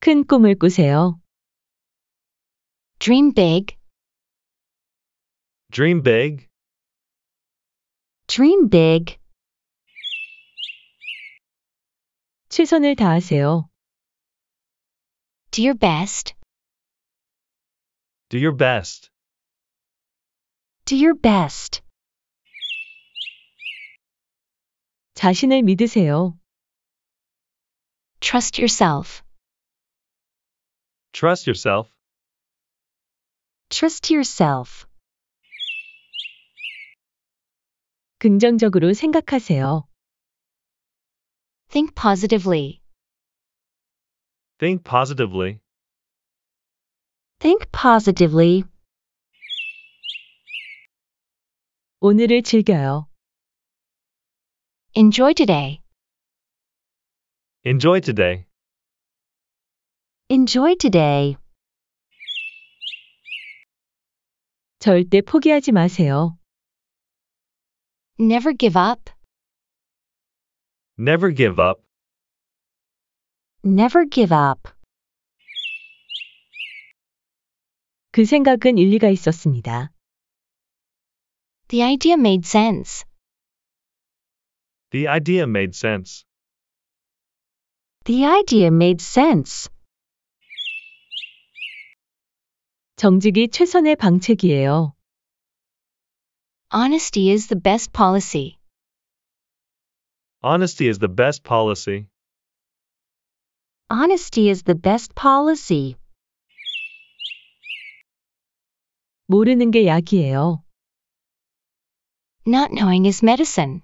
큰 꿈을 꾸세요. Dream big. Dream big. Dream big. 최선을 다하세요. Do your best. Do your best. Do your best. 자신을 믿으세요. Trust yourself. Trust yourself. Trust yourself. 긍정적으로 생각하세요. Think positively. Think positively. Think positively. 오늘을 즐겨요. Enjoy today. Enjoy today. Enjoy today. 절대 포기하지 마세요. Never give up. Never give up. Never give up. 그 생각은 일리가 있었습니다. The idea made sense. The idea made sense. The idea made sense. 정직이 최선의 방책이에요. Honesty is the best policy. Honesty is the best policy. Honesty is the best policy. 모르는 게 약이에요. Not knowing is medicine.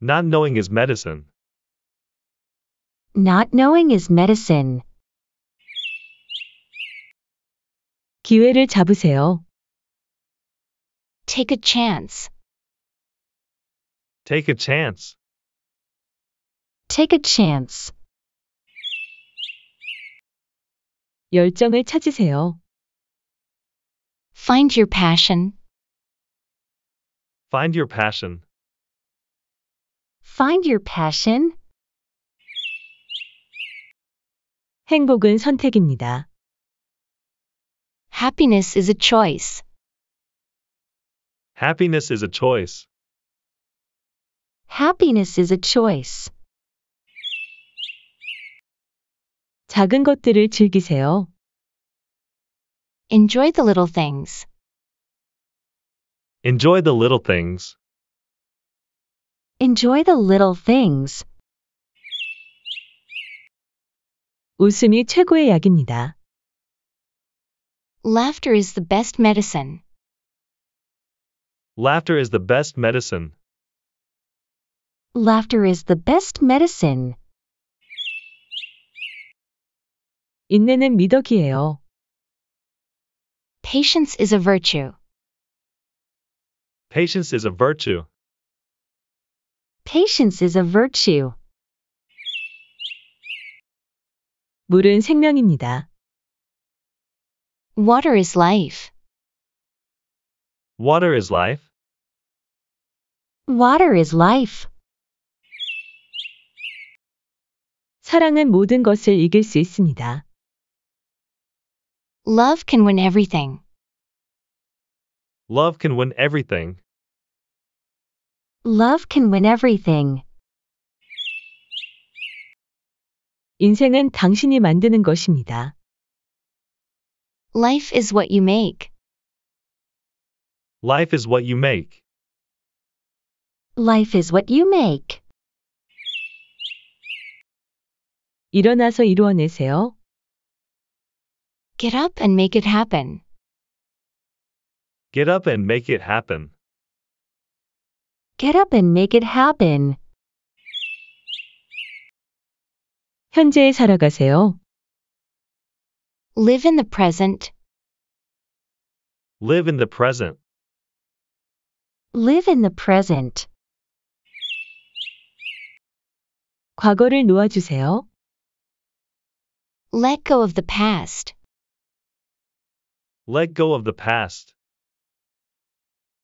Not knowing is medicine. Not knowing is medicine. 기회를 잡으세요. Take a chance. Take a chance. Take a chance. 열정을 찾으세요. Find your passion. Find your passion. Find your passion. 행복은 선택입니다. Happiness is a choice. Happiness is a choice. Happiness is a choice. 작은 것들을 즐기세요. Enjoy the little things. Enjoy the little things. Enjoy the little things. 웃음이 최고의 약입니다. Laughter is the best medicine. Laughter is the best medicine. Laughter is the best medicine. 인내는 미덕이에요. Patience is a virtue. Patience is a virtue. Patience is a virtue. 물은 생명입니다. Water is life. Water is life. Water is life. 사랑은 모든 것을 이길 수 있습니다. Love can win everything. Love can win everything. Love can win everything. 인생은 당신이 만드는 것입니다. Life is what you make. Life is what you make. Life is what you make. 일어나서 이루어내세요. Get up and make it happen. Get up and make it happen. Get up and make it happen. 현재에 살아가세요. Live in the present. Live in the present. Live in the present. 과거를 놓아주세요. Let go of the past. Let go of the past.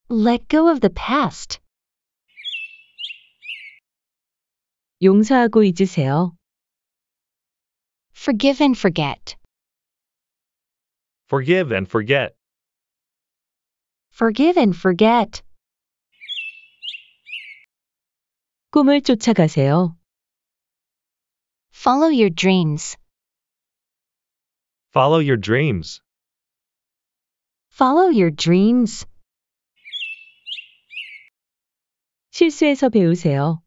Let go of the past. 용서하고 잊으세요. Forgive and forget. Forgive and forget. Forgive and forget. 꿈을 쫓아가세요. Follow your dreams. Follow your dreams. Follow your dreams. 실수에서 배우세요.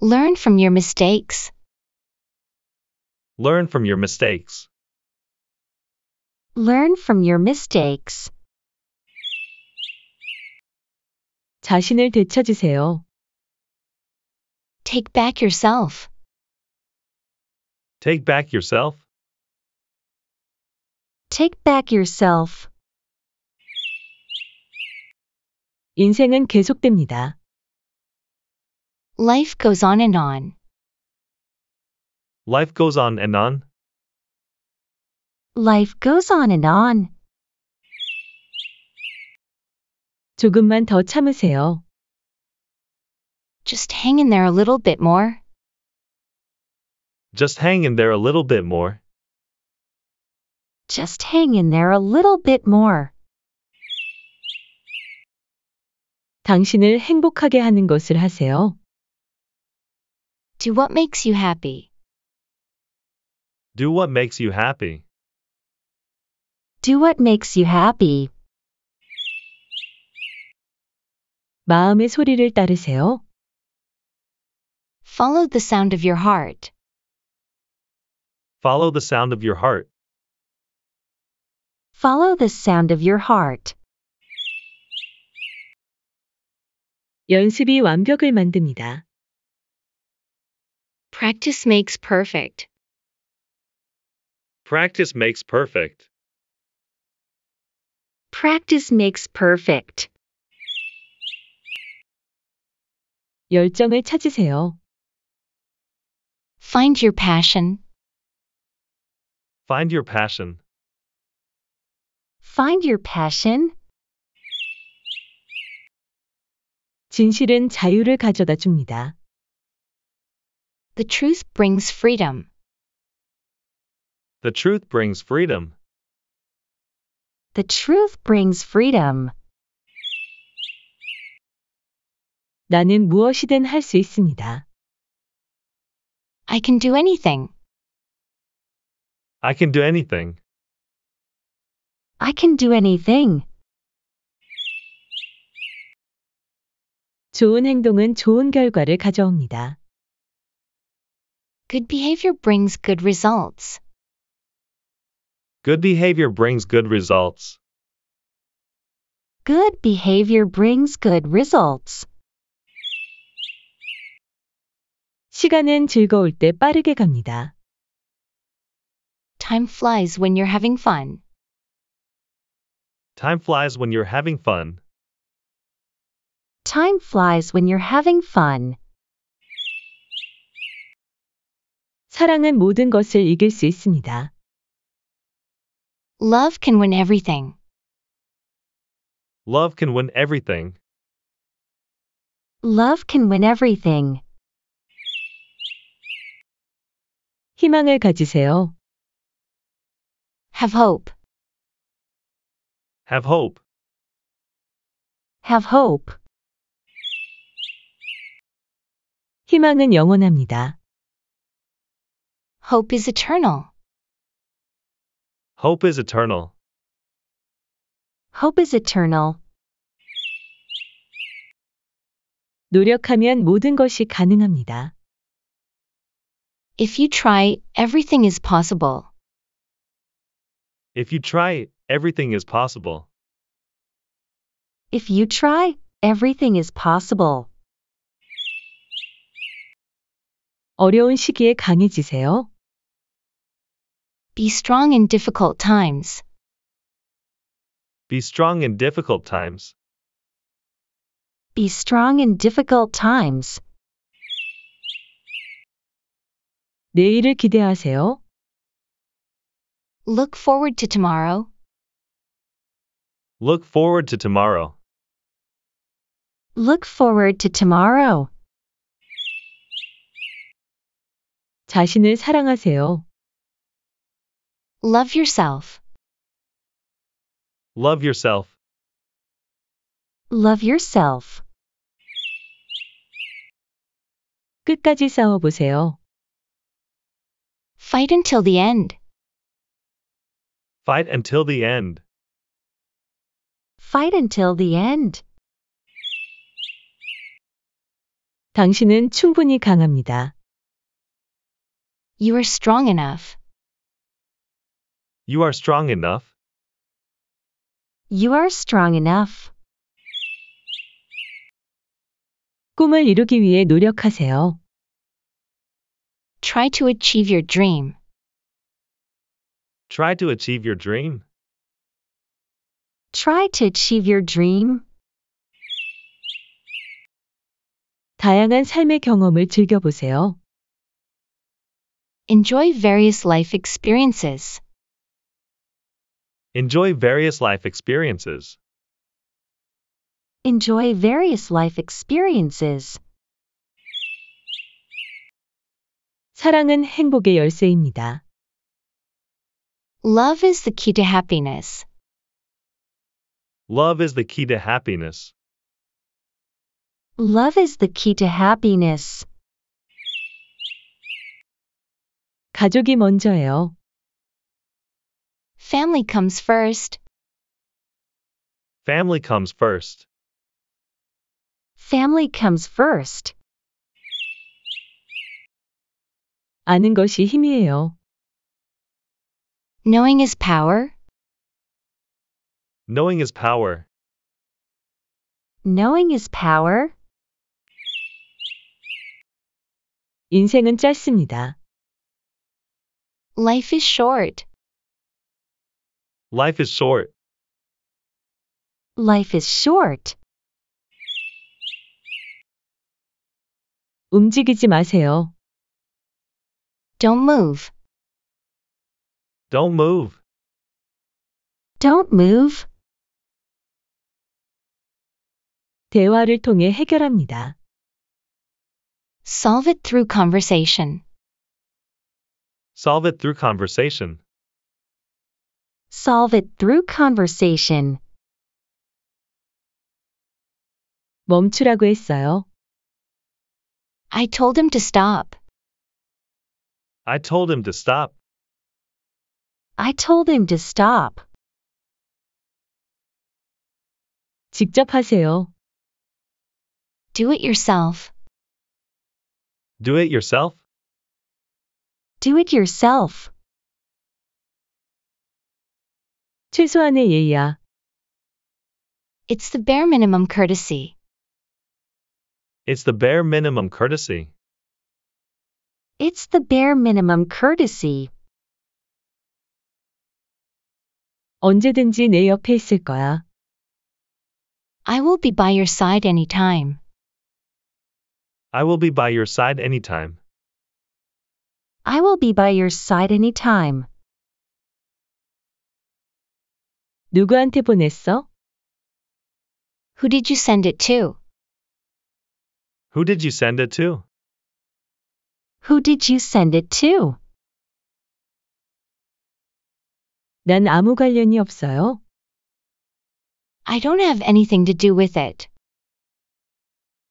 Learn from your mistakes. Learn from your mistakes. Learn from your mistakes. 자신을 되찾으세요. Take back yourself. Take back yourself. Take back yourself. 인생은 계속됩니다. Life goes on and on. Life goes on and on. Life goes on and on. 조금만 더 참으세요. Just hang in there a little bit more. Just hang in there a little bit more. Just hang in there a little bit more. 당신을 행복하게 하는 것을 하세요. Do what makes you happy. Do what makes you happy. Do what makes you happy. 마음의 소리를 따르세요. Follow the sound of your heart. Follow the sound of your heart. Follow the sound of your heart. 연습이 완벽을 만듭니다. Practice makes perfect. Practice makes perfect. Practice makes perfect. 열정을 찾으세요. Find your passion. Find your passion. Find your passion. 진실은 자유를 가져다 줍니다. The truth brings freedom. The truth brings freedom. The truth brings freedom. 나는 무엇이든 할 수 있습니다. I can do anything. I can do anything. I can do anything. 좋은 행동은 좋은 결과를 가져옵니다. Good behavior brings good results. Good behavior brings good results. Good behavior brings good results. 시간은 즐거울 때 빠르게 갑니다. Time flies when you're having fun. Time flies when you're having fun. Time flies when you're having fun. 사랑은 모든 것을 이길 수 있습니다. Love can win everything. Love can win everything. Love can win everything. 희망을 가지세요. Have hope. Have hope. Have hope. 희망은 영원합니다. Hope is eternal. Hope is eternal. Hope is eternal. 노력하면 모든 것이 가능합니다. If you try, everything is possible. If you try, everything is possible. If you try, everything is possible. 어려운 시기에 강해지세요. Be strong in difficult times. Be strong in difficult times. Be strong in difficult times. 내일을 기대하세요. Look forward to tomorrow. Look forward to tomorrow. Look forward to tomorrow. 자신을 사랑하세요. Love yourself. Love yourself. Love yourself. 끝까지 싸워 보세요. Fight until the end. Fight until the end. Fight until the end. 당신은 충분히 강합니다. You are strong enough. You are strong enough. You are strong enough. 꿈을 이루기 위해 노력하세요. Try to achieve your dream. Try to achieve your dream. Try to achieve your dream. 다양한 삶의 경험을 즐겨보세요. Enjoy various life experiences. Enjoy various life experiences. Enjoy various life experiences. 사랑은 행복의 열쇠입니다. Love is the key to happiness. Love is the key to happiness. Love is the key to happiness. 가족이 먼저예요. Family comes first. Family comes first. Family comes first. 아는 것이 힘이에요. Knowing is power. Knowing is power. Knowing is power. 인생은 짧습니다. Life is short. Life is short. Life is short. 움직이지 마세요. Don't move. Don't move. Don't move. 대화를 통해 해결합니다. Solve it through conversation. Solve it through conversation. Solve it through conversation. 멈추라고 했어요. I told him to stop. I told him to stop. I told him to stop. 직접 하세요. Do it yourself. Do it yourself. Do it yourself. 최소한의 예의야. It's the bare minimum courtesy. It's the bare minimum courtesy. It's the bare minimum courtesy. 언제든지 내 옆에 있을 거야. I will be by your side anytime. I will be by your side anytime. I will be by your side anytime. 누구한테 보냈어? Who did you send it to? Who did you send it to? Who did you send it to? 난 아무 관련이 없어요. I don't have anything to do with it.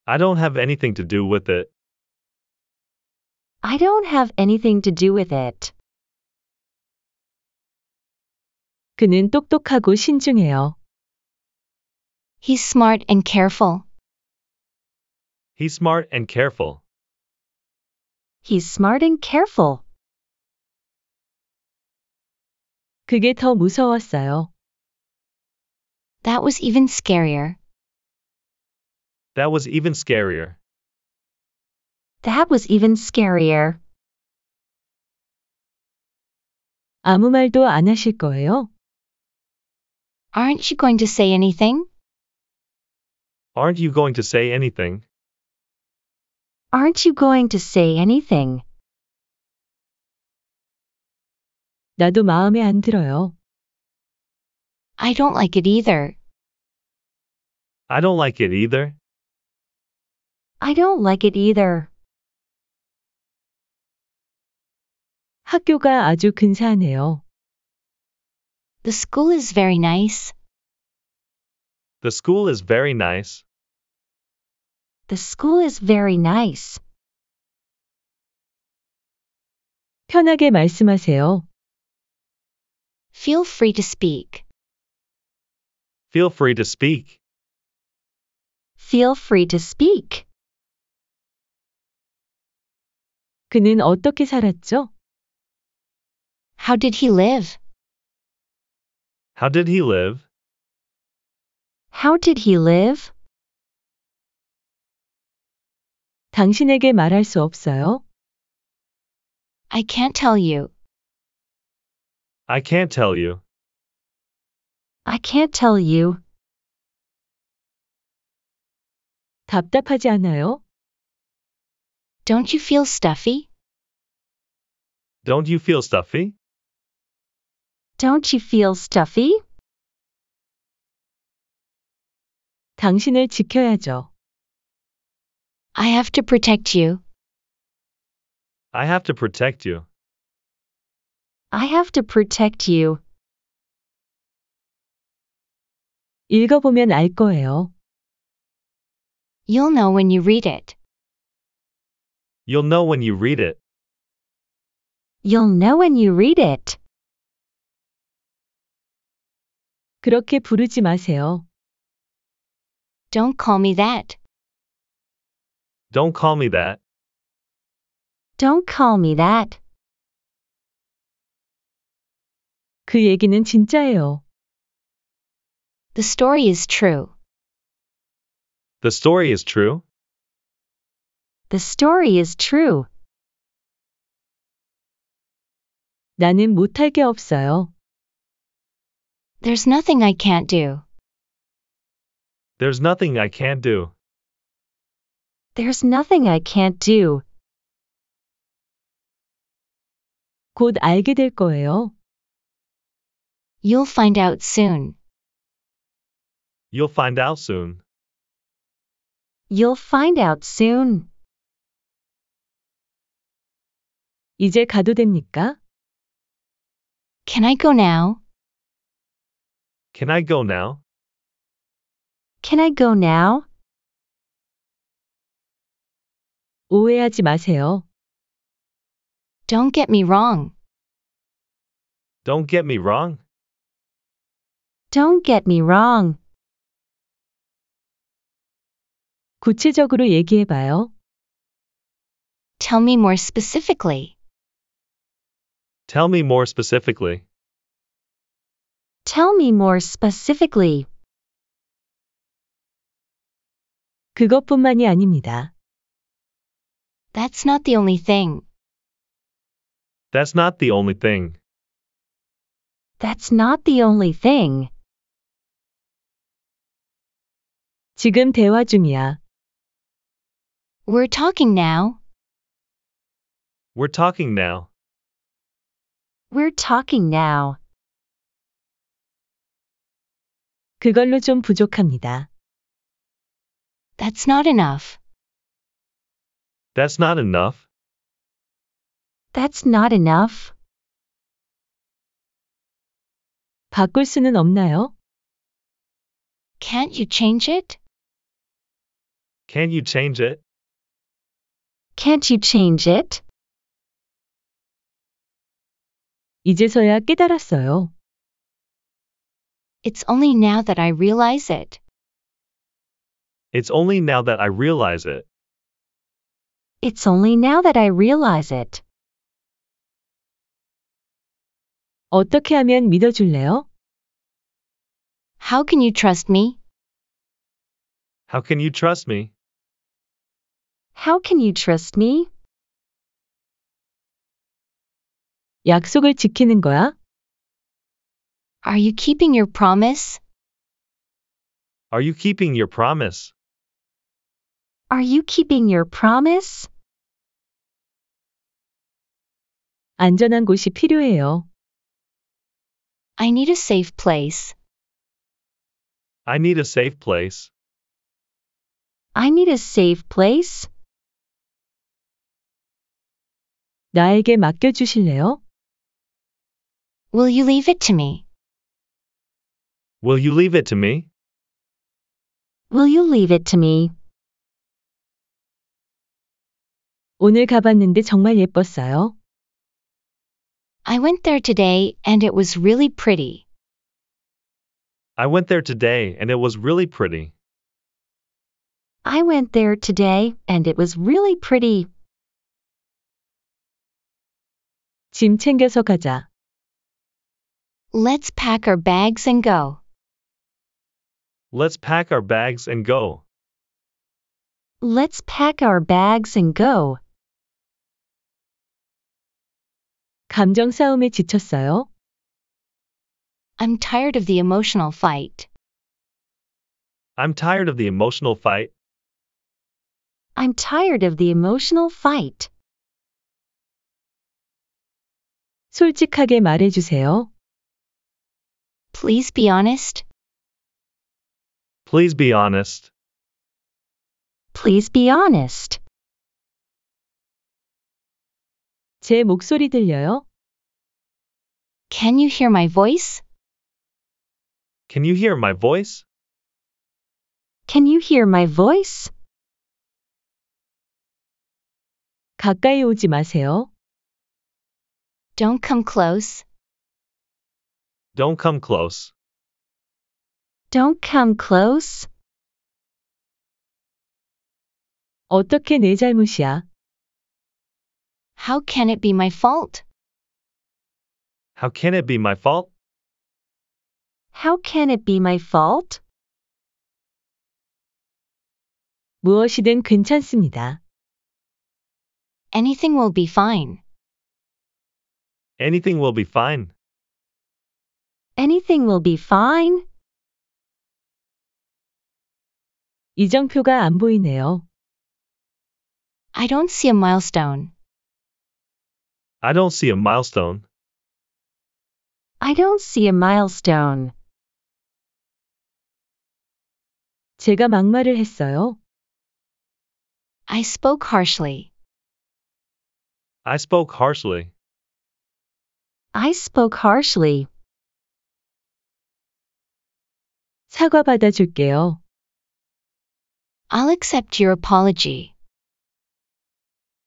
I don't have anything to do with it. I don't have anything to do with it. 그는 똑똑하고 신중해요. He's smart and careful. He's smart and careful. He's smart and careful. 그게 더 무서웠어요. That was even scarier. That was even scarier. That was even scarier. 아무 말도 안 하실 거예요? Aren't you going to say anything? Aren't you going to say anything? Aren't you going to say anything? 나도 마음에 안 들어요. I don't like it either. I don't like it either. I don't like it either. 학교가 아주 근사하네요. The school is very nice. The school is very nice. The school is very nice. 편하게 말씀하세요. Feel free to speak. Feel free to speak. Feel free to speak. 그는 어떻게 살았죠? How did he live? How did he live? How did he live? 당신에게 말할 수 없어요. I can't tell you. I can't tell you. I can't tell you. 답답하지 않아요? Don't you feel stuffy? Don't you feel stuffy? Don't you feel stuffy? 당신을 지켜야죠. I have to protect you. I have to protect you. I have to protect you. 읽어보면 알 거예요. You'll know when you read it. You'll know when you read it. You'll know when you read it. 그렇게 부르지 마세요. Don't call me that. Don't call me that. Don't call me that. 그 얘기는 진짜예요. The story is true. The story is true. The story is true. 나는 못할 게 없어요. There's nothing I can't do. There's nothing I can't do. There's nothing I can't do. 곧 알게 될 거예요. You'll find out soon. You'll find out soon. You'll find out soon. 이제 가도 됩니까? Can I go now? Can I go now? Can I go now? 오해하지 마세요. Don't get me wrong. Don't get me wrong. Don't get me wrong. 구체적으로 Tell me more specifically. Tell me more specifically. Tell me more specifically. 그것뿐만이 아닙니다. That's not the only thing. That's not the only thing. That's not the only thing. 지금 대화 중이야. We're talking now. We're talking now. We're talking now. 그걸로 좀 부족합니다. That's not enough. That's not enough. That's not enough. 바꿀 수는 없나요? Can't you change it? Can not you change it? Can't you change it? 이제서야 깨달았어요. It's only now that I realize it. It's only now that I realize it. It's only now that I realize it. 어떻게 하면 믿어줄래요? How can you trust me? How can you trust me? How can you trust me? 약속을 지키는 거야? Are you keeping your promise? Are you keeping your promise? Are you keeping your promise? 안전한 곳이 필요해요. I need a safe place. I need a safe place. I need a safe place. 나에게 맡겨 주실래요? Will you leave it to me? Will you leave it to me? Will you leave it to me? 오늘 가봤는데 정말 예뻤어요. I went there today and it was really pretty. I went there today and it was really pretty. I went there today and it was really pretty. 짐 챙겨서 가자. Let's pack our bags and go. Let's pack our bags and go. Let's pack our bags and go. 감정 싸움에 지쳤어요? I'm tired of the emotional fight. I'm tired of the emotional fight. I'm tired of the emotional fight. 솔직하게 Please be honest. Please be honest. Please be honest. 제 목소리 들려요? Can you hear my voice? Can you hear my voice? Can you hear my voice? 가까이 오지 마세요. Don't come close. Don't come close. Don't come close. 어떻게 내 잘못이야? How can it be my fault? How can it be my fault? How can it be my fault? 무엇이든 괜찮습니다. Anything will be fine. Anything will be fine. Anything will be fine. 이정표가 안 보이네요. I don't see a milestone. I don't see a milestone. I don't see a milestone. 제가 막말을 했어요. I spoke harshly. I spoke harshly. I spoke harshly. 사과 받아줄게요. I'll accept your apology.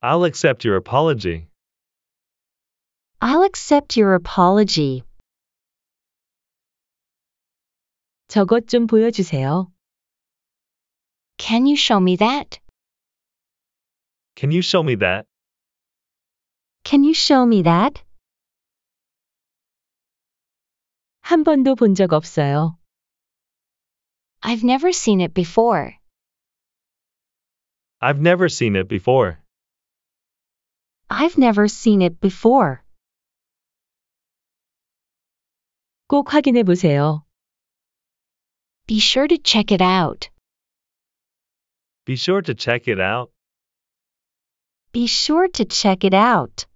I'll accept your apology. I'll accept your apology. 저것 좀 보여주세요. Can you show me that? Can you show me that? Can you show me that? 한적 없어요. I've never seen it before. I've never seen it before. I've never seen it before. 꼭 확인해 보세요. Be sure to check it out. Be sure to check it out. Be sure to check it out.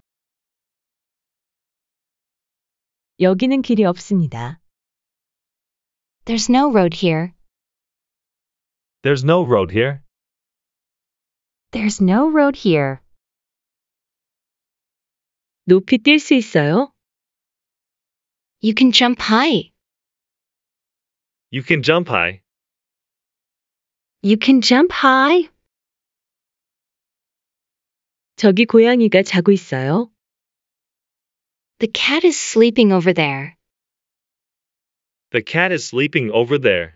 여기는 길이 없습니다. There's no road here. There's no road here. There's no road here. 높이 있어요? You can jump high. You can jump high. You can jump high. 저기 고양이가 자고 있어요? The cat is sleeping over there. The cat is sleeping over there.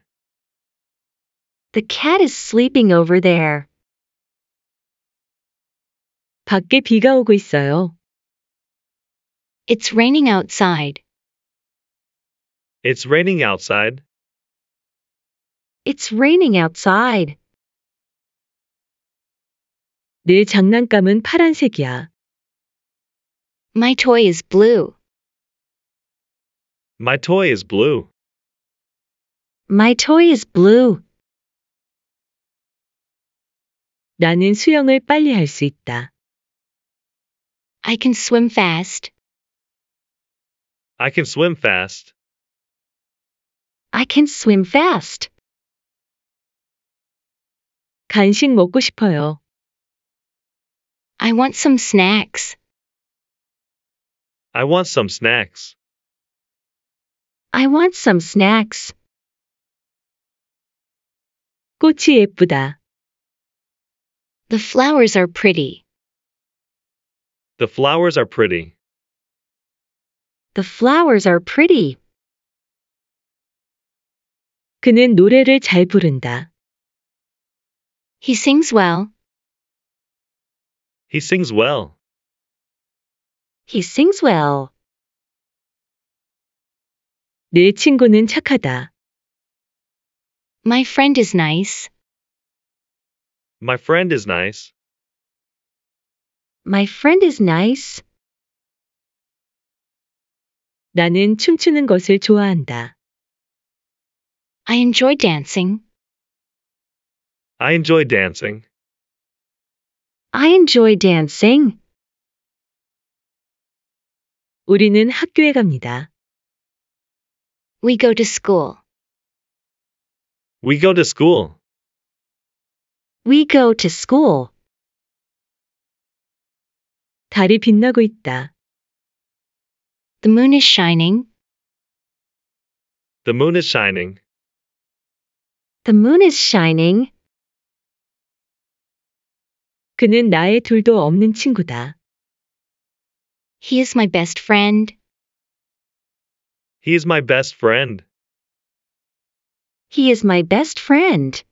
The cat is sleeping over there. 밖에 비가 오고 있어요. It's raining outside. It's raining outside. It's raining outside. 내 장난감은 파란색이야. My toy is blue. My toy is blue. My toy is blue. 나는 수영을 빨리 할 있다. I can swim fast. I can swim fast. I can swim fast. 간식 먹고 싶어요. I want some snacks. I want some snacks. I want some snacks. 꽃이 예쁘다. The flowers are pretty. The flowers are pretty. The flowers are pretty. 그는 노래를 잘 부른다. He sings well. He sings well. He sings well. 내 친구는 착하다. My friend is nice. My friend is nice. My friend is nice. 나는 춤추는 것을 좋아한다. I enjoy dancing. I enjoy dancing. I enjoy dancing. 우리는 학교에 갑니다. We go to school. We go to school. We go to school. 달이 빛나고 있다. The moon is shining. The moon is shining. The moon is shining. 그는 나의 둘도 없는 친구다. He is my best friend. He is my best friend. He is my best friend.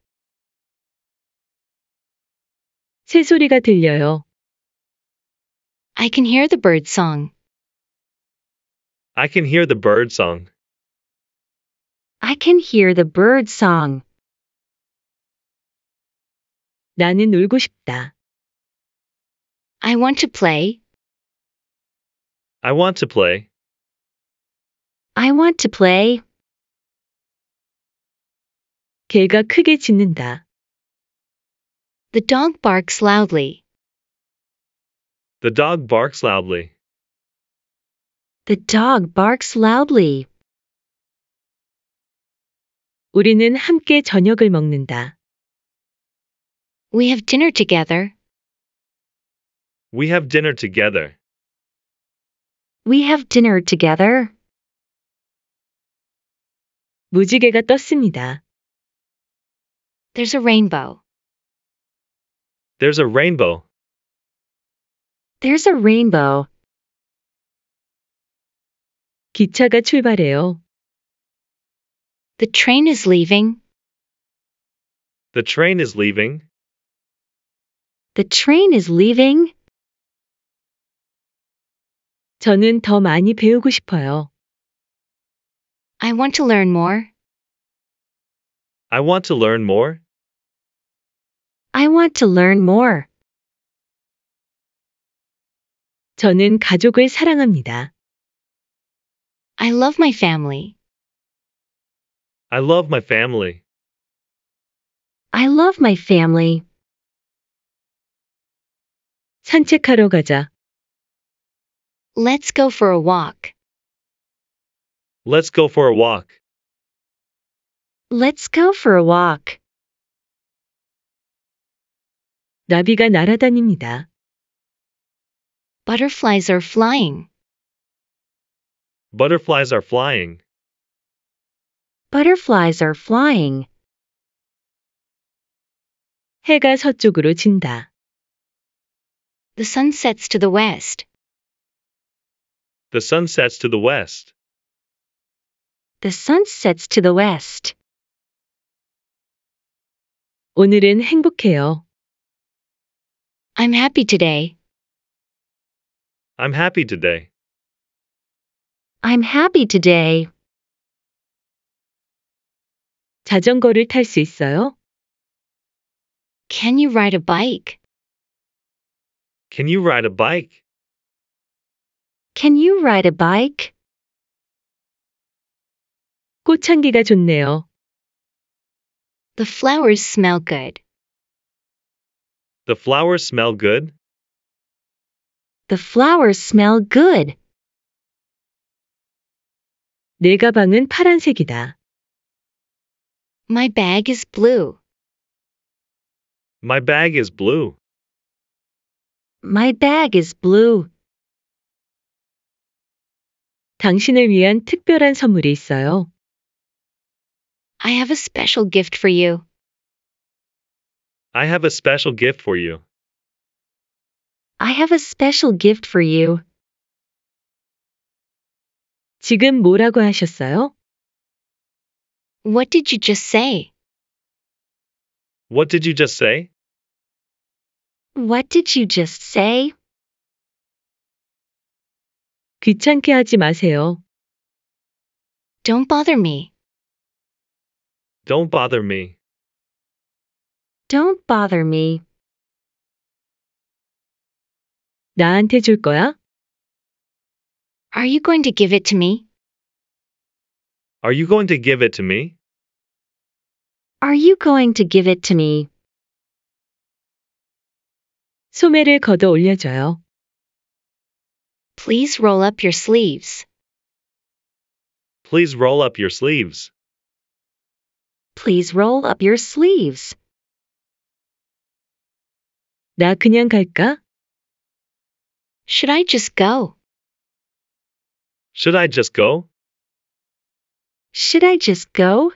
새소리가 들려요. I can hear the bird song. I can hear the bird song. I can hear the bird song. 나는 놀고 싶다. I want to play. I want to play. I want to play. 개가 크게 짖는다. The dog barks loudly. The dog barks loudly. The dog barks loudly. 우리는 함께 저녁을 먹는다. We have dinner together. We have dinner together. We have dinner together. 무지개가 떴습니다. There's a rainbow. There's a rainbow. There's a rainbow. 기차가 출발해요. The train is leaving. The train is leaving. The train is leaving. 저는 더 많이 배우고 싶어요. I want to learn more. I want to learn more. I want to learn more. 저는 가족을 사랑합니다. I love my family. I love my family. I love my family. 산책하러 가자. Let's go for a walk. Let's go for a walk. Let's go for a walk. 나비가 날아다닙니다. Butterflies are flying. Butterflies are flying. Butterflies are flying. 해가 서쪽으로 진다. The sun sets to the west. The sun sets to the west. The sun sets to the west. 오늘은 행복해요. I'm happy today. I'm happy today. I'm happy today. 자전거를 있어요? Can you ride a bike? Can you ride a bike? Can you ride a bike? 꽃향기가 좋네요. The flowers smell good. The flowers smell good. The flowers smell good. 내 가방은 파란색이다. My bag is blue. My bag is blue. My bag is blue. 당신을 위한 특별한 선물이 있어요. I have a special gift for you. I have a special gift for you. I have a special gift for you. 지금 뭐라고 하셨어요? What did you just say? What did you just say? What did you just say? 귀찮게 하지 마세요. Don't bother me. Don't bother me. Don't bother me. 나한테 줄 거야? Are you going to give it to me? Are you going to give it to me? Are you going to give it to me? 소매를 걷어 올려줘요. Please roll up your sleeves. Please roll up your sleeves. Please roll up your sleeves. 나 그냥 갈까? Should I just go? Should I just go? Should I just go?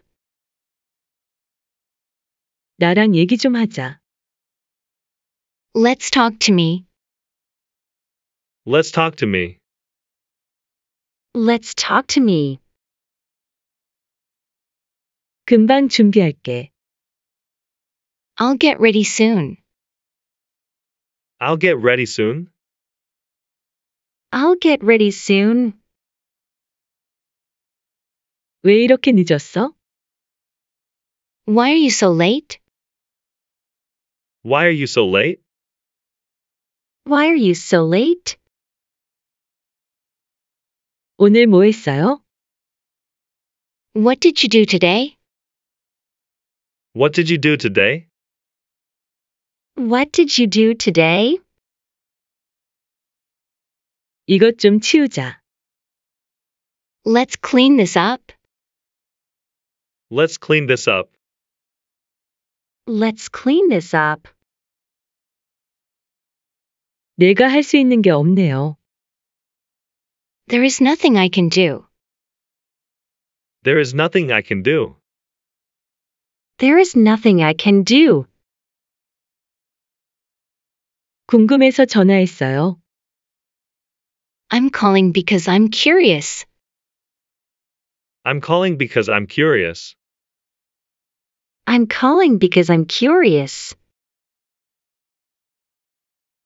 나랑 얘기 좀 하자. Let's talk to me. Let's talk to me. Let's talk to me. 금방 준비할게. I'll get ready soon. I'll get ready soon. I'll get ready soon. 왜 이렇게 늦었어? Why are you so late? Why are you so late? Why are you so late? 오늘 뭐 했어요? What did you do today? What did you do today? What did you do today? 이것 좀 치우자. Let's clean this up. Let's clean this up. Let's clean this up. 내가 있는 게 없네요. There is nothing I can do. There is nothing I can do. There is nothing I can do. 궁금해서 전화했어요. I'm calling because I'm curious. I'm calling because I'm curious. I'm calling because I'm curious.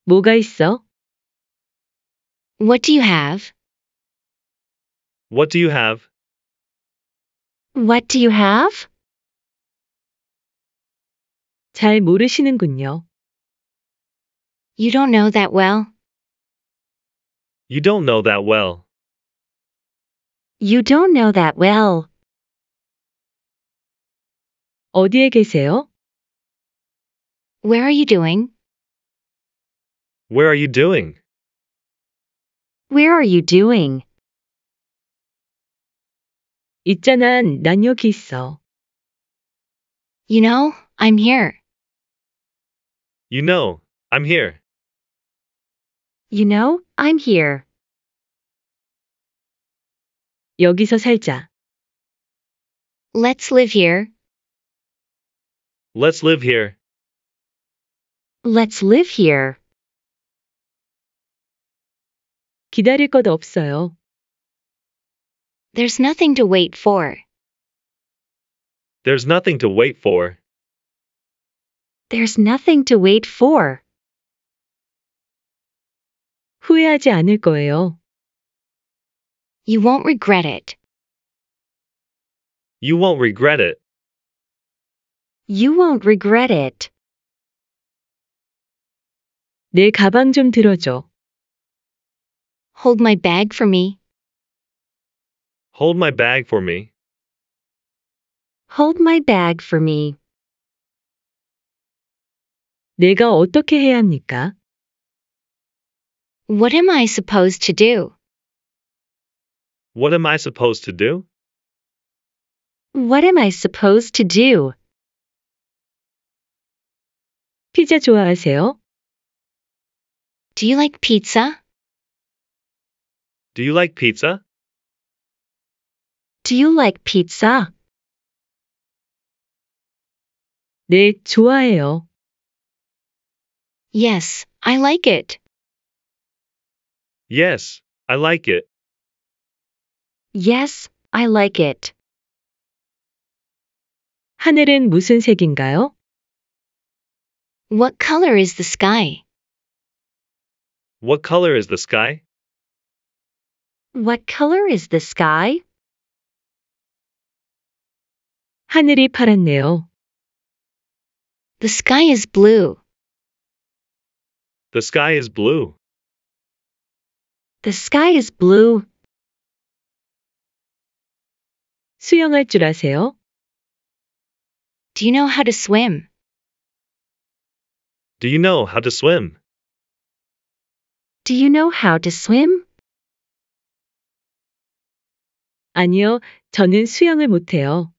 뭐가 있어? What do you have? What do you have? What do you have? 잘 모르시는군요. You don't know that well. You don't know that well. You don't know that well. 어디에 계세요? Where are you doing? Where are you doing? Where are you doing? 있잖아, 난 여기 있어. You know, I'm here. You know, I'm here. You know, I'm here. 여기서 살자. Let's live here. Let's live here. Let's live here. 기다릴 것 없어요. There's nothing to wait for. There's nothing to wait for. There's nothing to wait for. 후회하지 않을 거예요. You won't regret it. You won't regret it. You won't regret it. 내 가방 좀 들어줘. Hold my bag for me. Hold my bag for me. Hold my bag for me. 내가 어떻게 해야 합니까? What am I supposed to do? What am I supposed to do? What am I supposed to do? 피자 좋아하세요? Do you like pizza? Do you like pizza? Do you like pizza? 네, 좋아해요. Yes, I like it. Yes, I like it. Yes, I like it. 하늘은 무슨 색인가요? What color is the sky? What color is the sky? What color is the sky? 하늘이 파랗네요. The sky is blue. The sky is blue. The sky is blue. 수영할 줄 아세요? Do you know how to swim? Do you know how to swim? Do you know how to swim? 아니요, 저는 수영을 못해요.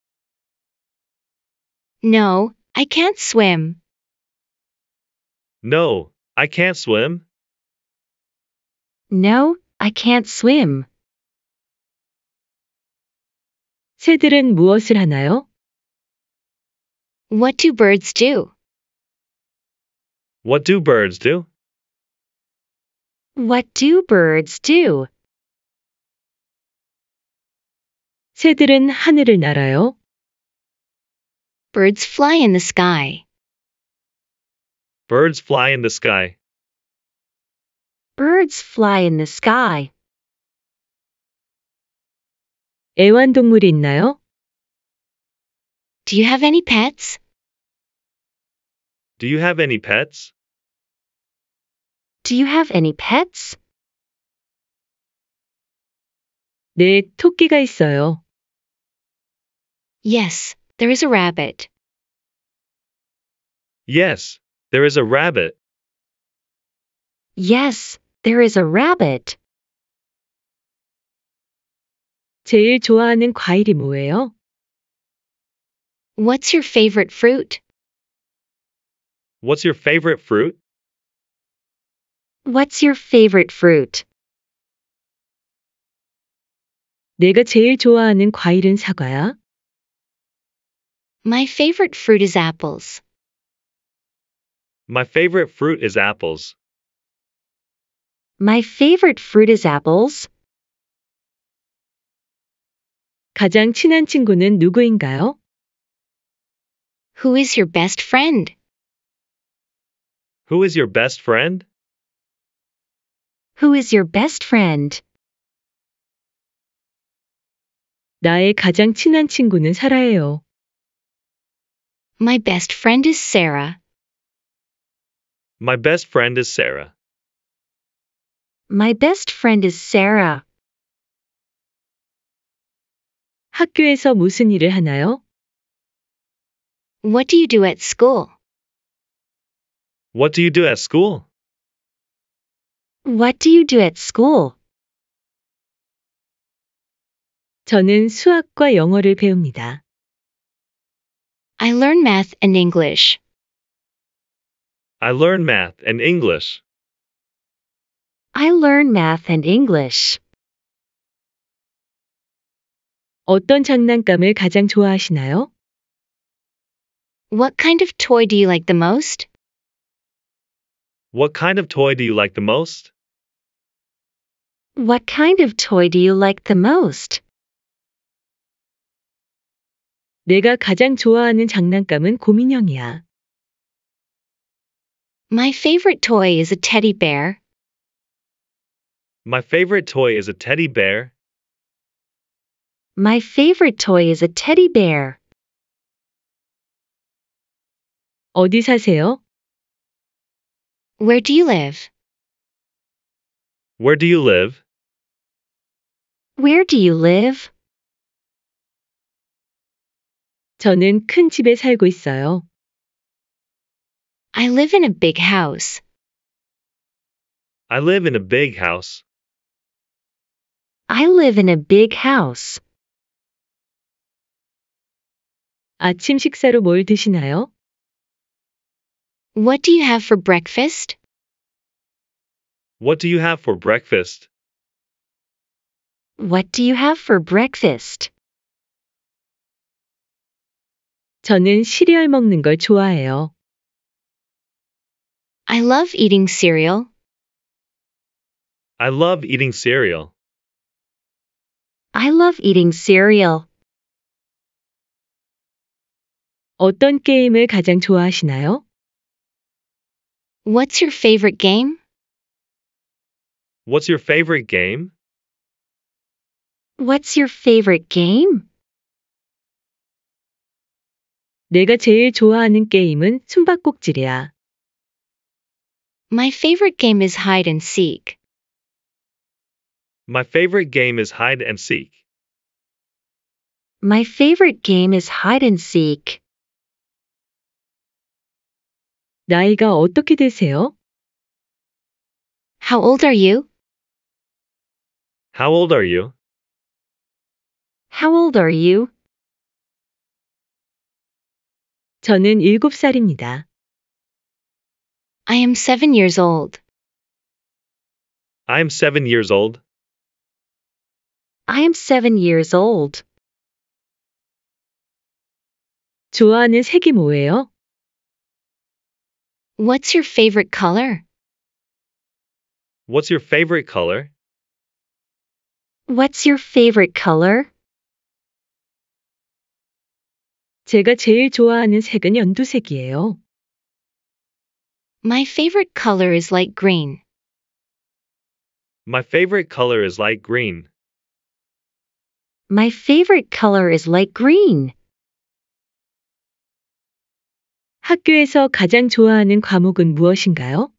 No, I can't swim. No, I can't swim. No, I can't swim. 새들은 무엇을 하나요? What do birds do? What do birds do? What do birds do? 새들은 하늘을 날아요. Birds fly in the sky. Birds fly in the sky. Birds fly in the sky. 애완동물이 있나요? Do you have any pets? Do you have any pets? Do you have any pets? 네, 토끼가 있어요. Yes, there is a rabbit. Yes, there is a rabbit. Yes, there is a rabbit. 제일 좋아하는 과일이 뭐예요? What's your favorite fruit? What's your favorite fruit? What's your favorite fruit? 내가 제일 좋아하는 과일은 사과야. My favorite fruit is apples. My favorite fruit is apples. My favorite fruit is apples. 가장 친한 친구는 누구인가요? Who is your best friend? Who is your best friend? Who is your best friend? 나의 가장 친한 친구는 사라예요. My best friend is Sarah. My best friend is Sarah. My best friend is Sarah. 학교에서 무슨 일을 하나요? What do you do at school? What do you do at school? What do you do at school? 저는 수학과 영어를 배웁니다. I learn math and English. I learn math and English. I learn math and English. 어떤 장난감을 가장 좋아하시나요? What kind of toy do you like the most? What kind of toy do you like the most? What kind of toy do you like the most? 내가 가장 좋아하는 장난감은 고민형이야. My favorite toy is a teddy bear. My favorite toy is a teddy bear. My favorite toy is a teddy bear. 어디 사세요? Where do you live? Where do you live? Where do you live? 저는 큰 집에 살고 있어요. I live in a big house. I live in a big house. I live in a big house. 아침 식사로 뭘 드시나요? What do you have for breakfast? What do you have for breakfast? What do you have for breakfast? 저는 시리얼 먹는 걸 좋아해요. I love eating cereal. I love eating cereal. I love eating cereal. 어떤 게임을 가장 좋아하시나요? What's your favorite game? What's your favorite game? What's your favorite game? 내가 제일 좋아하는 게임은 숨바꼭질이야. My favorite game is hide and seek. My favorite game is hide and seek. My favorite game is hide and seek. 나이가 어떻게 되세요? How old are you? How old are you? How old are you? 저는 7살입니다. I am seven years old. I am seven years old. I am seven years old. 좋아하는 색이 뭐예요? What's your favorite color? What's your favorite color? What's your favorite color? 제가 제일 좋아하는 색은 연두색이에요. My favorite color is light green. My favorite color is light green. My favorite color is light green. 학교에서 가장 좋아하는 과목은 무엇인가요?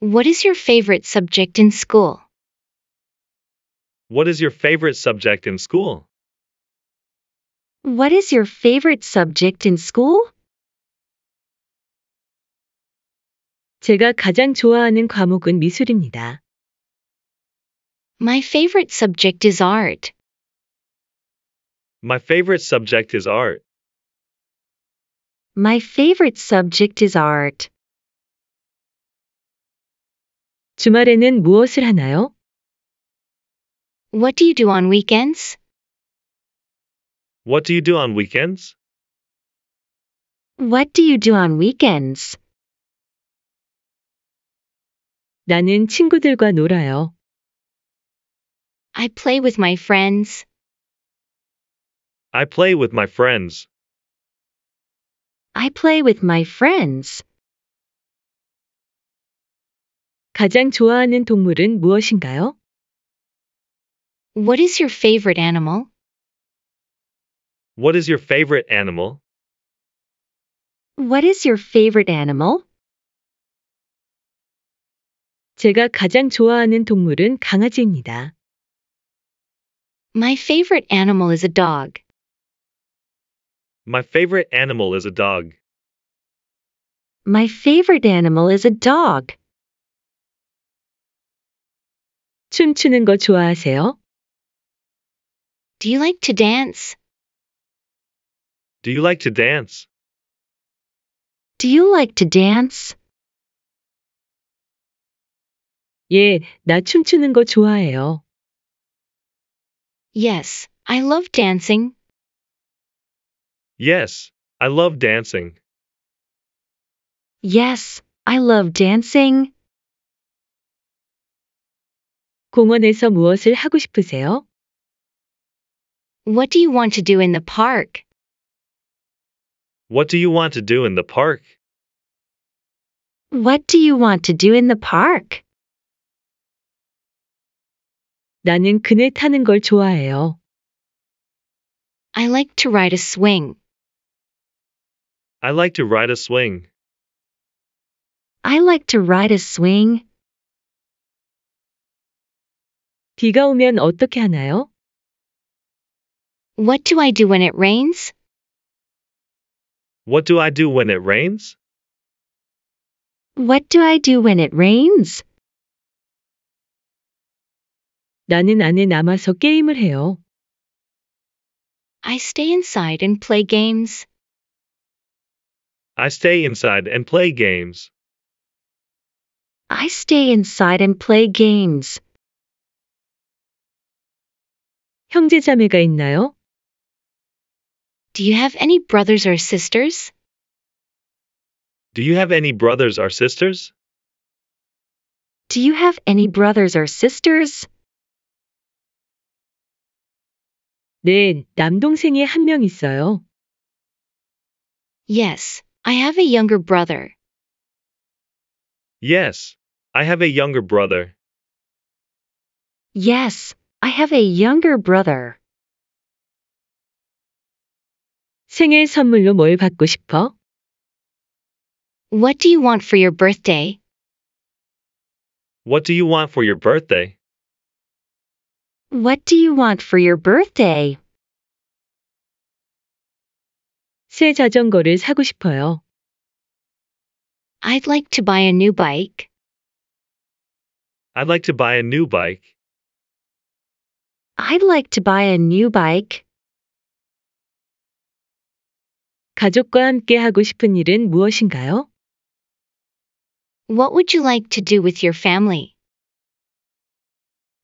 What is your favorite subject in school? What is your favorite subject in school? What is your favorite subject in school? 제가 가장 좋아하는 과목은 미술입니다. My favorite subject is art. My favorite subject is art. My favorite subject is art. 주말에는 무엇을 하나요? What do you do on weekends? What do you do on weekends? What do you do on weekends? 나는 친구들과 놀아요. I play with my friends. I play with my friends. I play with my friends. 가장 좋아하는 동물은 무엇인가요? What is your favorite animal? What is your favorite animal? What is your favorite animal? 제가 가장 좋아하는 동물은 강아지입니다. My favorite animal is a dog. My favorite animal is a dog. My favorite animal is a dog. 춤추는 거 좋아하세요? Do you like to dance? Do you like to dance? Do you like to dance? 예, 나 춤추는 거 좋아해요. Yes, I love dancing. Yes, I love dancing. Yes, I love dancing. 공원에서 무엇을 하고 싶으세요? What do you want to do in the park? What do you want to do in the park? What do you want to do in the park? 나는 그네 타는 걸 좋아해요. I like to ride a swing. I like to ride a swing. I like to ride a swing. 비가 오면 어떻게 하나요? What do I do when it rains? What do I do when it rains? What do I do when it rains? 나는 안에 남아서 게임을 해요. I stay inside and play games. I stay inside and play games. I stay inside and play games. 형제자매가 있나요? Do you have any brothers or sisters? Do you have any brothers or sisters? Do you have any brothers or sisters? 네, 남동생이 한 명 있어요. Yes, I have a younger brother. Yes, I have a younger brother. Yes, I have a younger brother. 생일 선물로 뭘 받고 싶어? What do you want for your birthday? What do you want for your birthday? What do you want for your birthday? 새 자전거를 사고 싶어요. I'd like to buy a new bike. I'd like to buy a new bike. I'd like to buy a new bike. 가족과 함께 하고 싶은 일은 무엇인가요? What would you like to do with your family?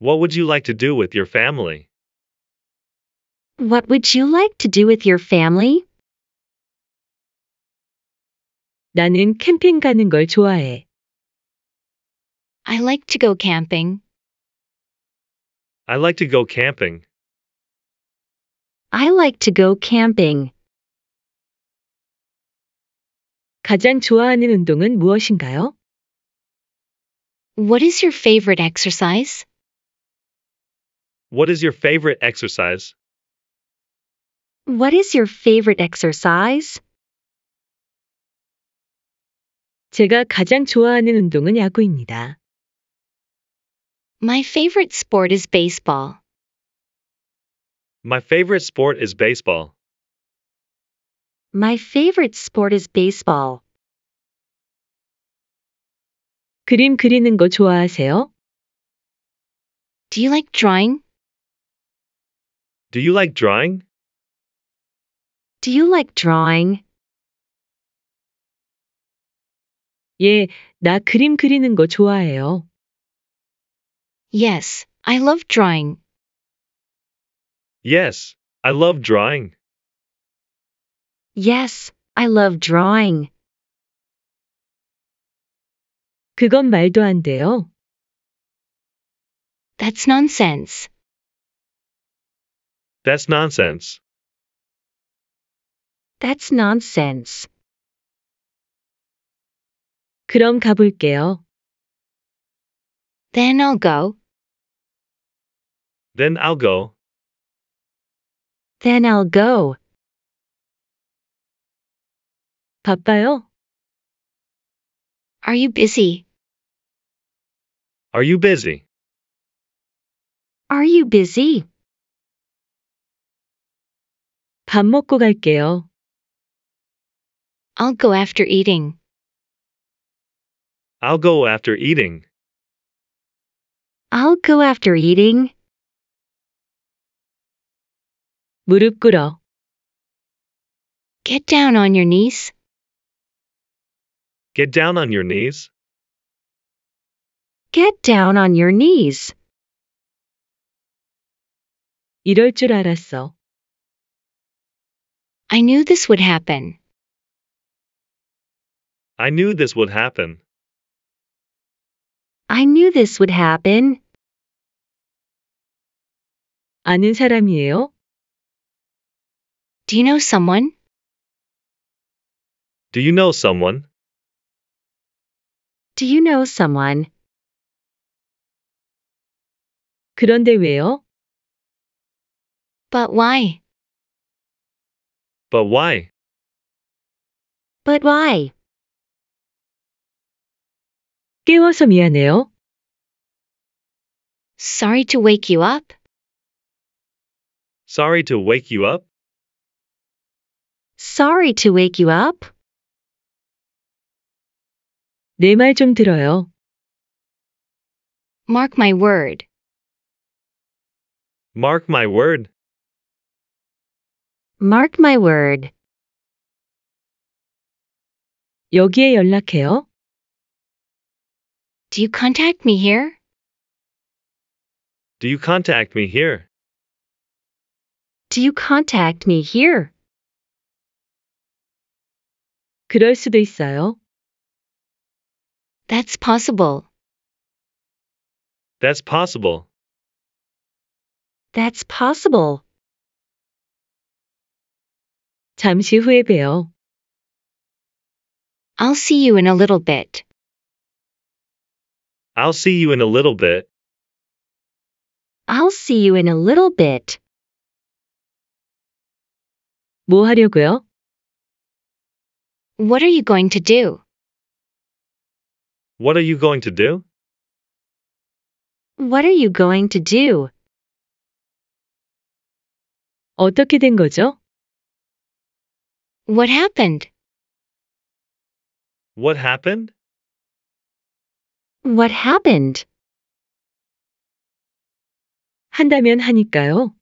What would you like to do with your family? What would you like to do with your family? 나는 캠핑 가는 걸 좋아해. I like to go camping. I like to go camping. I like to go camping. 가장 좋아하는 운동은 무엇인가요? What is your favorite exercise? What is your favorite exercise? What is your favorite exercise? 제가 가장 좋아하는 운동은 야구입니다. My favorite sport is baseball. My favorite sport is baseball. My favorite sport is baseball. 그림 그리는 거 좋아하세요? Do you like drawing? Do you like drawing? Do you like drawing? 예, 나 그림 그리는 거 좋아해요. Yes, I love drawing. Yes, I love drawing. Yes, I love drawing. 그건 말도 안 돼요. That's nonsense. That's nonsense. That's nonsense. 그럼 가볼게요. Then I'll go. Then I'll go. Then I'll go. 바빠요? Are you busy? Are you busy? Are you busy? 밥 먹고 갈게요. I'll go after eating. I'll go after eating. I'll go after eating. 무릎 꿇어. Get down on your knees. Get down on your knees. Get down on your knees. 이럴 줄 알았어. I knew this would happen. I knew this would happen. I knew this would happen. 아는 사람이에요? Do you know someone? Do you know someone? Do you know someone? 그런데 왜요? But why? But why? But why? 깨워서 미안해요. Sorry to wake you up. Sorry to wake you up. Sorry to wake you up. 내 말 좀 들어요. Mark my word. Mark my word. Mark my word. 여기에 연락해요. Do you contact me here? Do you contact me here? Do you contact me here? 그럴 수도 있어요. That's possible. That's possible. That's possible. 잠시 후에 봬요. I'll see you in a little bit. I'll see you in a little bit. I'll see you in a little bit. 뭐 하려고요? What are you going to do? What are you going to do? What are you going to do? 어떻게 된 거죠? What happened? What happened? What happened? 한다면 하니까요.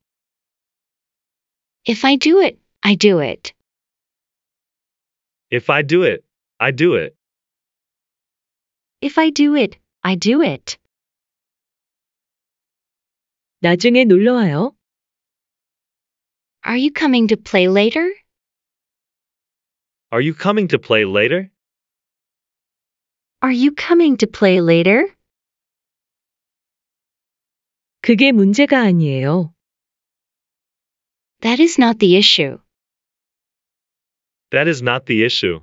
If I do it, I do it. If I do it, I do it. If I do it, I do it. 나중에 놀러 와요. Are you coming to play later? Are you coming to play later? Are you coming to play later? 그게 문제가 아니에요. That is not the issue. That is not the issue.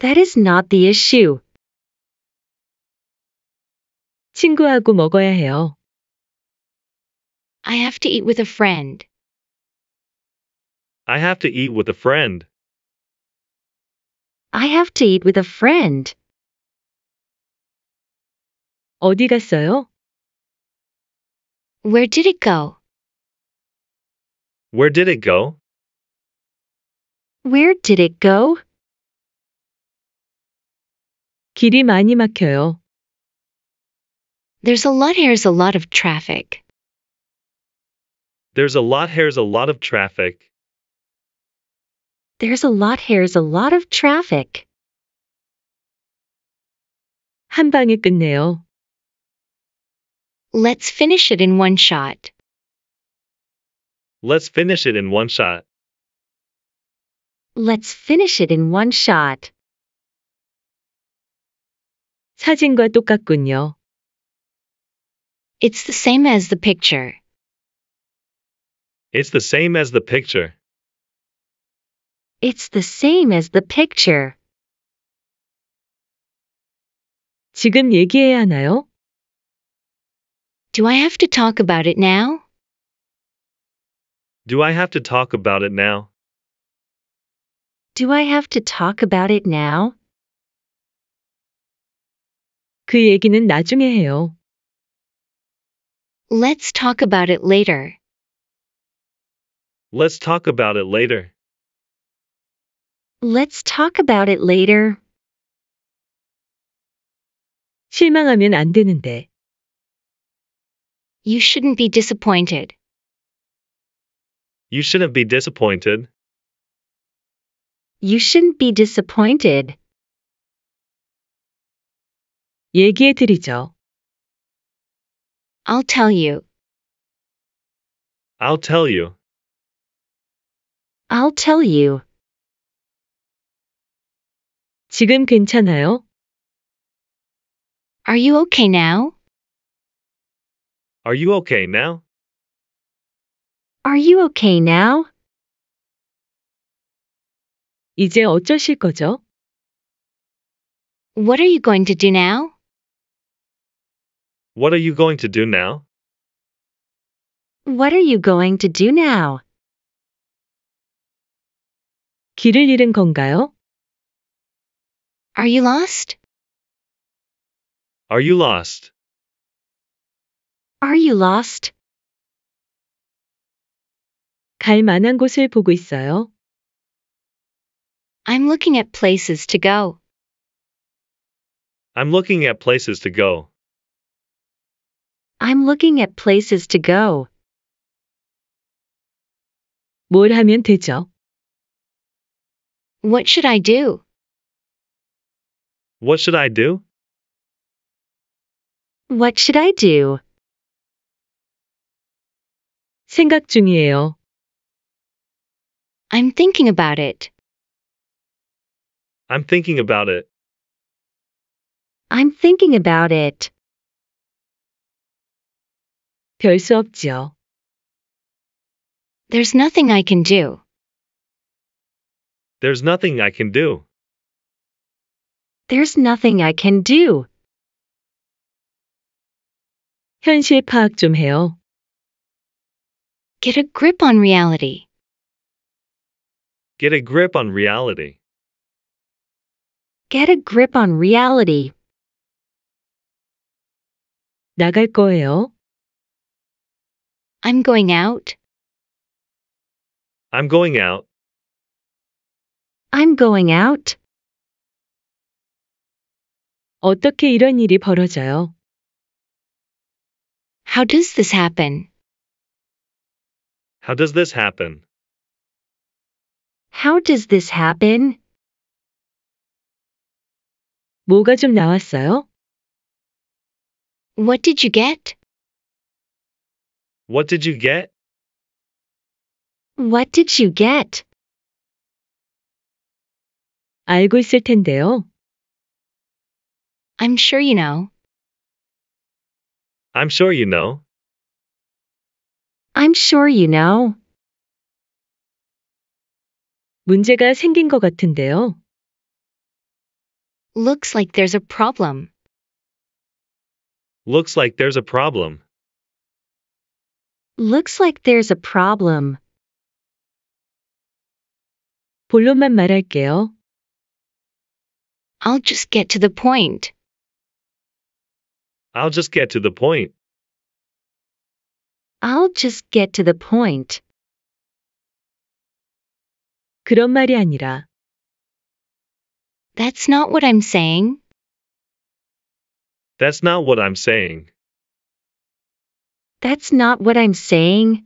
That is not the issue. 친구하고 먹어야 해요. I have to eat with a friend. I have to eat with a friend. I have to eat with a friend. 어디 갔어요? Where did it go? Where did it go? Where did it go? 길이 많이 막혀요. There's a lot here's a lot of traffic. There's a lot here's a lot of traffic. There's a lot here's a lot of traffic. 한 방에 끝내요. Let's finish it in one shot. Let's finish it in one shot. Let's finish it in one shot. 사진과 똑같군요. It's the same as the picture. It's the same as the picture. It's the same as the picture. 지금 얘기해야 하나요? Do I have to talk about it now? Do I have to talk about it now? Do I have to talk about it now? 그 얘기는 나중에 해요. Let's talk about it later. Let's talk about it later. Let's talk about it later. 실망하면 안 되는데. You shouldn't be disappointed. You shouldn't be disappointed. You shouldn't be disappointed. 얘기해 드리죠. I'll tell you. I'll tell you. I'll tell you. 지금 괜찮아요? Are you okay now? Are you okay now? Are you okay now? 이제 어쩌실 거죠? What are you going to do now? What are you going to do now? What are you going to do now? 길을 잃은 건가요? Are you lost? Are you lost? Are you lost? 갈 만한 곳을 보고 있어요. I'm looking at places to go. I'm looking at places to go. I'm looking at places to go. 뭘 하면 되죠? What should I do? What should I do? What should I do? 생각 중이에요. I'm thinking about it. I'm thinking about it. I'm thinking about it. 없죠. There's nothing I can do. There's nothing I can do. There's nothing I can do. 현실 파악 좀 해요. Get a grip on reality. Get a grip on reality. Get a grip on reality. 나갈 거예요. I'm going out. I'm going out. I'm going out. 어떻게 이런 일이 벌어져요? How does this happen? How does this happen? How does this happen? 뭐가 좀 나왔어요? What did you get? What did you get? What did you get? 알고 있을 텐데요. I'm sure you know. I'm sure you know. I'm sure you know. 문제가 생긴 것 같은데요. Looks like there's a problem. Looks like there's a problem. Looks like there's a problem. 본론만 말할게요. I'll just get to the point. I'll just get to the point. I'll just get to the point. 그런 말이 아니라 That's not what I'm saying. That's not what I'm saying. That's not what I'm saying.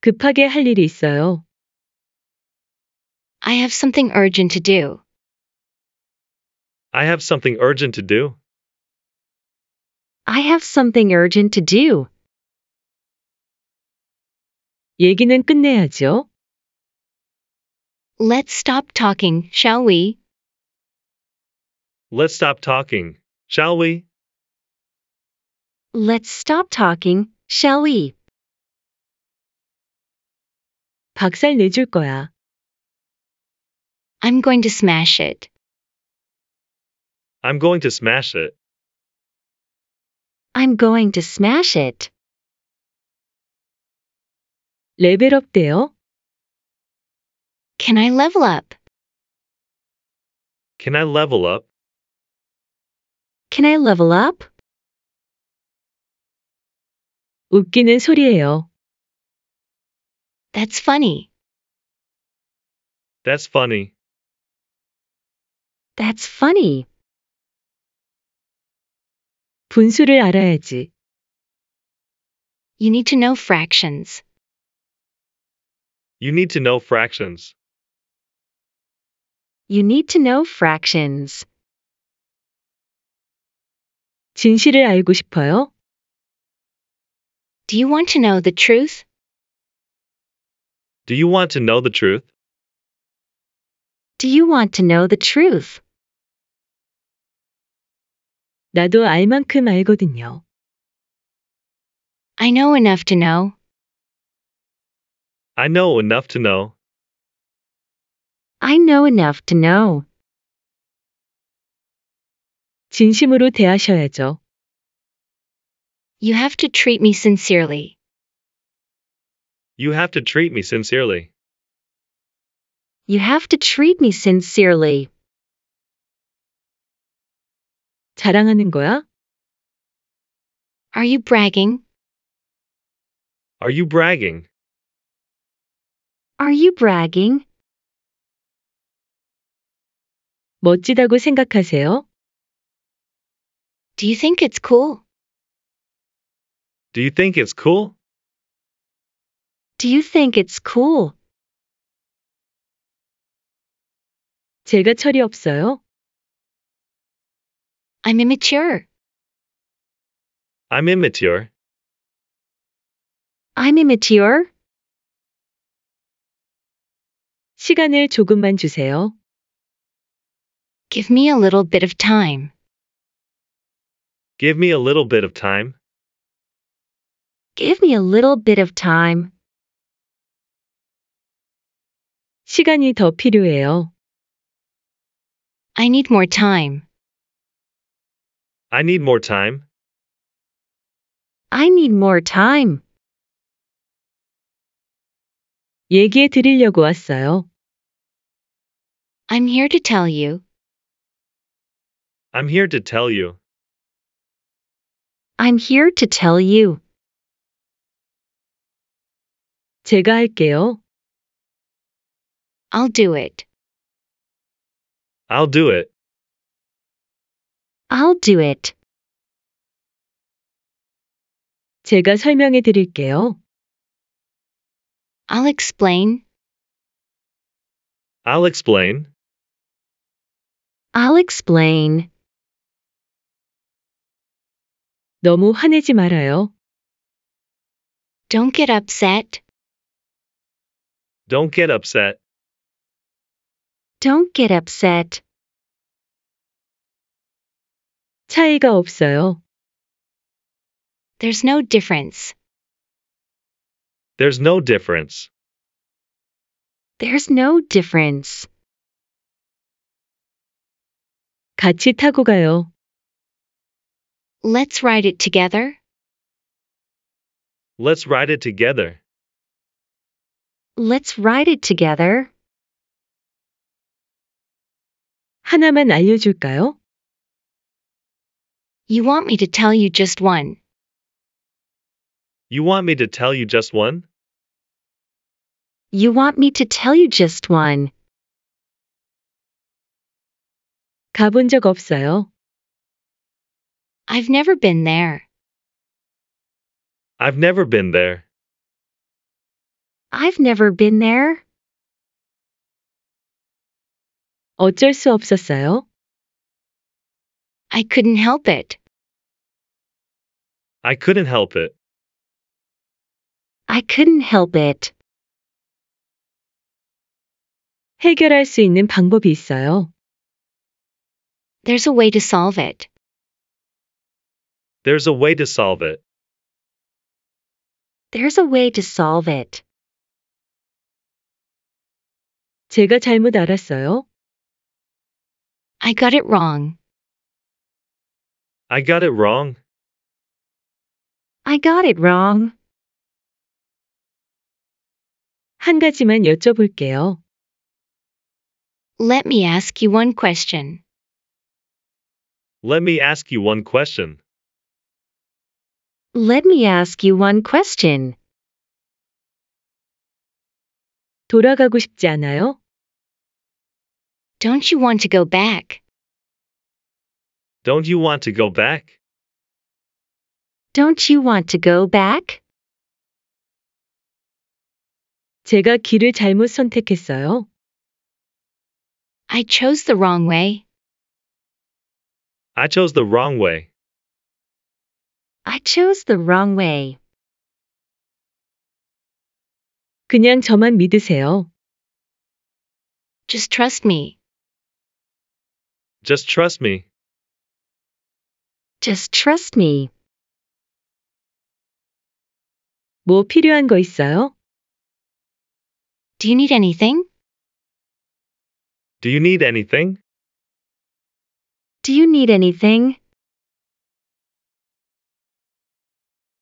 급하게 할 일이 있어요. I have something urgent to do. I have something urgent to do. I have something urgent to do. 얘기는 끝내야죠. Let's stop talking, shall we? Let's stop talking, shall we? Let's stop talking, shall we? 박살 내줄 거야. I'm going to smash it. I'm going to smash it. I'm going to smash it. 레벨업돼요. Can I level up? Can I level up? Can I level up? 웃기는 소리예요. That's funny. That's funny. That's funny. 분수를 알아야지. You need to know fractions. You need to know fractions. You need to know fractions. 진실을 알고 싶어요? Do you want to know the truth? Do you want to know the truth? Do you want to know the truth? 나도 알 만큼 알거든요. I know enough to know. I know enough to know. I know enough to know. 진심으로 대하셔야죠. You have to treat me sincerely. You have to treat me sincerely. You have to treat me sincerely. 자랑하는 거야? Are you bragging? Are you bragging? Are you bragging? 멋지다고 생각하세요? Do you think it's cool? Do you think it's cool? Do you think it's cool? 제가 철이 없어요? I'm immature. I'm immature. I'm immature. 시간을 조금만 주세요. Give me a little bit of time. Give me a little bit of time. Give me a little bit of time. 시간이 더 필요해요. I need more time. I need more time. I need more time. 얘기해 드리려고 왔어요. I'm here to tell you. I'm here to tell you. I'm here to tell you. 제가 할게요. I'll do it. I'll do it. I'll do it. 제가 설명해 드릴게요. I'll explain. I'll explain. I'll explain. 너무 화내지 말아요. Don't get upset. Don't get upset. Don't get upset. 차이가 없어요. There's no difference. There's no difference. There's no difference. 같이 타고 가요. Let's ride it together. Let's ride it together. Let's ride it together. 하나만 알려줄까요? You want me to tell you just one. You want me to tell you just one? You want me to tell you just one. 가본 적 없어요. I've never been there. I've never been there. I've never been there. 어쩔 수 없었어요. I couldn't help it. I couldn't help it. I couldn't help it. 해결할 수 있는 방법이 있어요. There's a way to solve it. There's a way to solve it. There's a way to solve it. 제가 잘못 알았어요. I got it wrong. I got it wrong. I got it wrong. 한 가지만 여쭤볼게요. Let me ask you one question. Let me ask you one question. Let me ask you one question. 돌아가고 싶지 않아요? Don't you want to go back? Don't you want to go back? Don't you want to go back? 제가 길을 잘못 선택했어요. I chose the wrong way. I chose the wrong way. I chose the wrong way. 그냥 저만 믿으세요. Just trust me. Just trust me. Just trust me. 뭐 필요한 거 있어요? Do you need anything? Do you need anything? Do you need anything?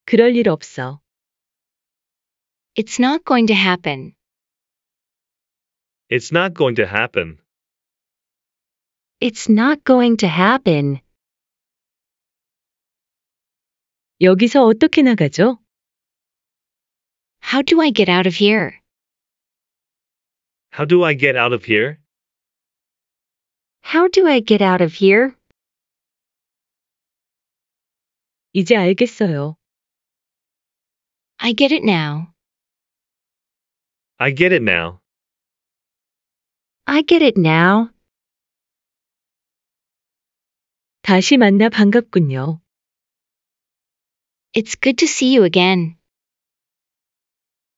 그럴 일 없어. It's not going to happen. It's not going to happen. It's not going to happen. 여기서 어떻게 나가죠? How do I get out of here? How do I get out of here? How do I get out of here? 이제 알겠어요. I get it now. I get it now. I get it now. 다시 만나 반갑군요. It's good to see you again.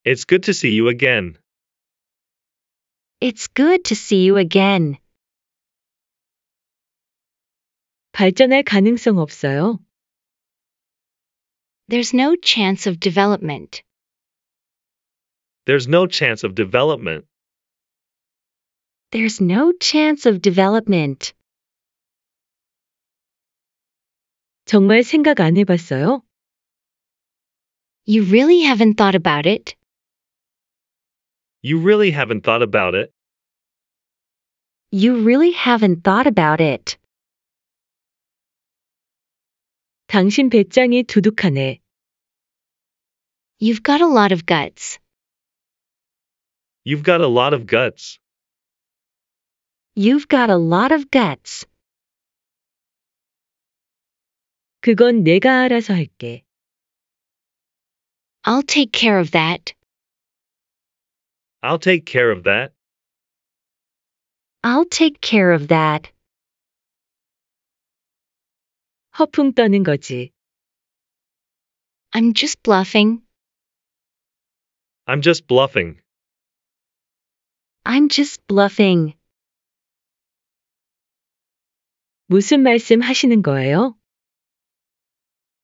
It's good to see you again. It's good to see you again. 발전할 가능성 없어요. There's no chance of development. There's no chance of development. There's no chance of development. 정말 생각 안 해봤어요? You really haven't thought about it? You really haven't thought about it. You really haven't thought about it. 당신 배짱이 두둑하네. You've got a lot of guts. You've got a lot of guts. You've got a lot of guts. 그건 내가 알아서 할게. I'll take care of that. I'll take care of that. I'll take care of that. 허풍 떠는 거지. I'm just bluffing. I'm just bluffing. I'm just bluffing. 무슨 말씀 하시는 거예요?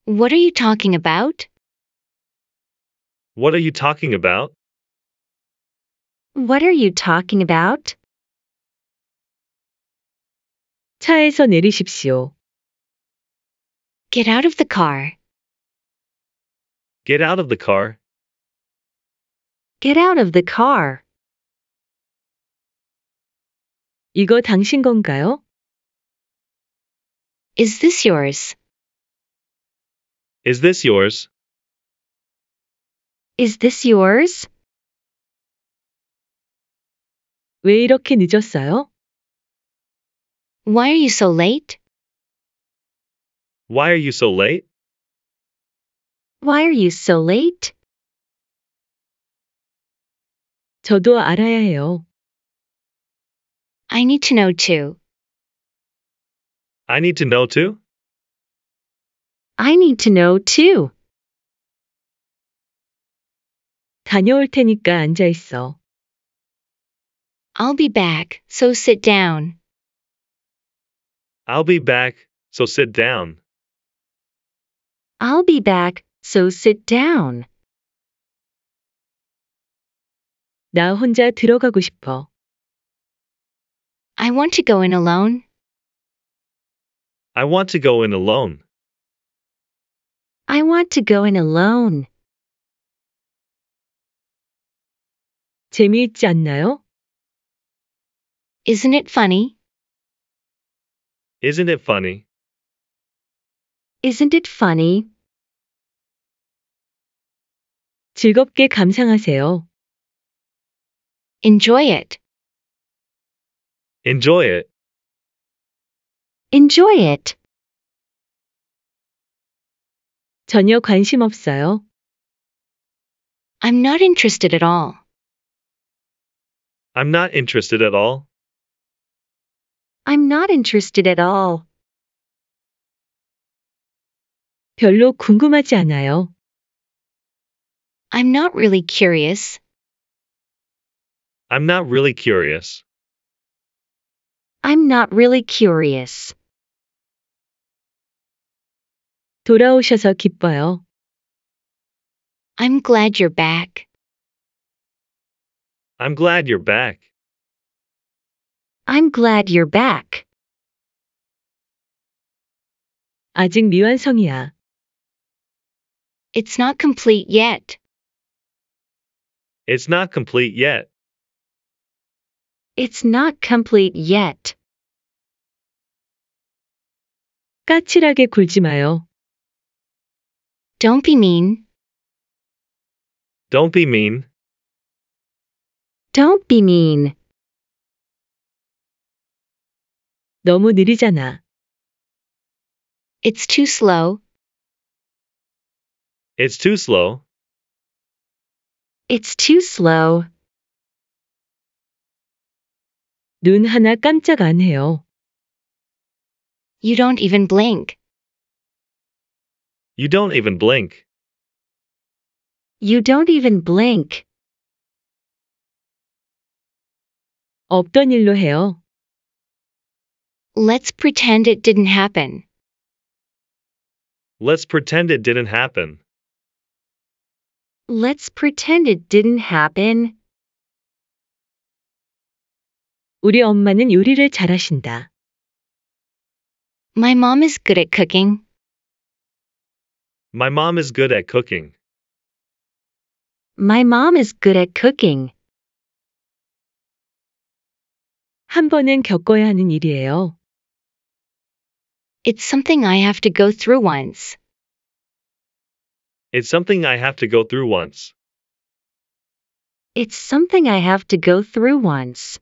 What are you talking about? What are you talking about? What are you talking about? 차에서 내리십시오. Get out of the car. Get out of the car. Get out of the car. 이거 당신 건가요? Is this yours? Is this yours? Is this yours? 왜 이렇게 늦었어요? Why are you so late? Why are you so late? Why are you so late? 저도 알아야 해요. I need to know too. I need to know too? I need to know too. 다녀올 테니까 앉아 있어. I'll be back, so sit down. I'll be back, so sit down. I'll be back, so sit down. 나 혼자 들어가고 싶어. I want to go in alone. I want to go in alone. I want to go in alone. 재미있지 않나요? Isn't it funny? Isn't it funny? Isn't it funny? 즐겁게 감상하세요. Enjoy it. Enjoy it. Enjoy it. 전혀 관심 없어요. I'm not interested at all. I'm not interested at all. I'm not interested at all. 별로 궁금하지 않아요. I'm not really curious. I'm not really curious. I'm not really curious. 돌아오셔서 기뻐요. I'm glad you're back. I'm glad you're back. I'm glad you're back. 아직 미완성이야. It's not complete yet. It's not complete yet. It's not complete yet. 까칠하게 굴지 마요. Don't be mean. Don't be mean. Don't be mean. 너무 느리잖아. It's too slow. It's too slow. It's too slow. 눈 하나 깜짝 안 해요. You don't even blink. You don't even blink. You don't even blink. 없던 일로 해요. Let's pretend it didn't happen. Let's pretend it didn't happen. Let's pretend it didn't happen. 우리 엄마는 요리를 잘하신다. My mom is good at cooking. My mom is good at cooking. My mom is good at cooking. 한 번은 겪어야 하는 일이에요. It's something I have to go through once. It's something I have to go through once. It's something I have to go through once.